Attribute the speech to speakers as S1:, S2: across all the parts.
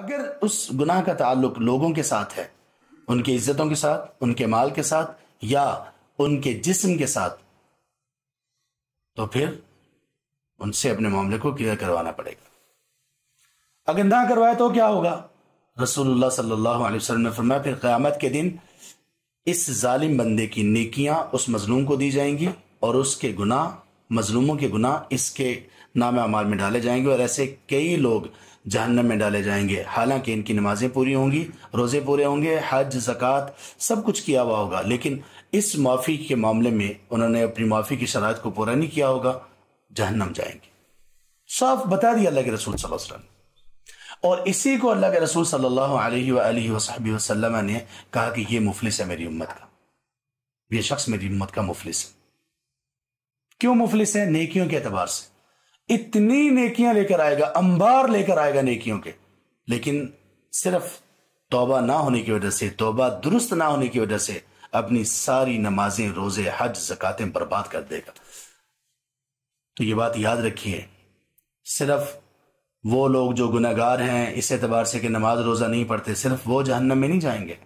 S1: अगर उस गुनाह का ताल्लुक लोगों के साथ है उनकी इज्जतों के साथ उनके माल के साथ या उनके जिस्म के साथ तो फिर उनसे अपने मामले को क्लियर करवाना पड़ेगा अगर ना करवाए तो क्या होगा रसूलुल्लाह सल्लल्लाहु अलैहि वसल्लम ने फरमाया फिर क़यामत के दिन इस जालिम बंदे की नेकियां उस मजलूम को दी जाएंगी और उसके गुनाह मजलूमों के गुनाह इसके नाम अमाल में डाले जाएंगे और ऐसे कई लोग जहन्नम में डाले जाएंगे हालांकि इनकी नमाजें पूरी होंगी रोज़े पूरे होंगे हज जक़ात सब कुछ किया हुआ होगा लेकिन इस माफ़ी के मामले में उन्होंने अपनी माफ़ी की शरात को पूरा नहीं किया होगा जहन्नम जाएंगे साफ बता दिया अल्लाह के रसूल वसल्लम और इसी को अल्लाह के रसूल सल्लल्लाहु अलैहि वसल्लम ने कहा कि यह मुफलिस है मेरी उम्मत का यह शख्स मेरी उम्मत का मुफलिस है क्यों मुफलिस है नेकियों के एतबार से इतनी नेकियां लेकर आएगा अंबार लेकर आएगा नेकियों के लेकिन सिर्फ तोबा ना होने की वजह से तोबा दुरुस्त ना होने की वजह से अपनी सारी नमाजें रोजे हज जकतें बर्बाद कर देगा तो ये बात याद रखिए सिर्फ वो लोग जो गुनागार हैं इस एतबार से कि नमाज रोजा नहीं पढ़ते सिर्फ वो जहन्नम में नहीं जाएंगे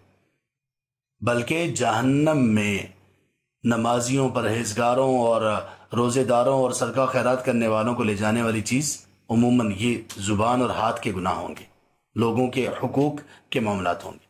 S1: बल्कि जहन्नम में नमाजियों परहेजगारों और रोज़ेदारों और सरका खैरात करने वालों को ले जाने वाली चीज़ उमूमन ये ज़ुबान और हाथ के गुनाह होंगे लोगों के हकूक़ के मामला होंगे